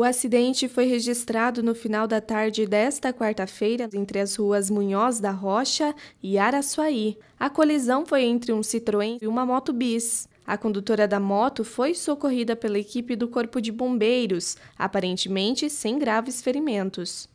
O acidente foi registrado no final da tarde desta quarta-feira entre as ruas Munhoz da Rocha e Araçuaí. A colisão foi entre um Citroën e uma moto bis. A condutora da moto foi socorrida pela equipe do Corpo de Bombeiros, aparentemente sem graves ferimentos.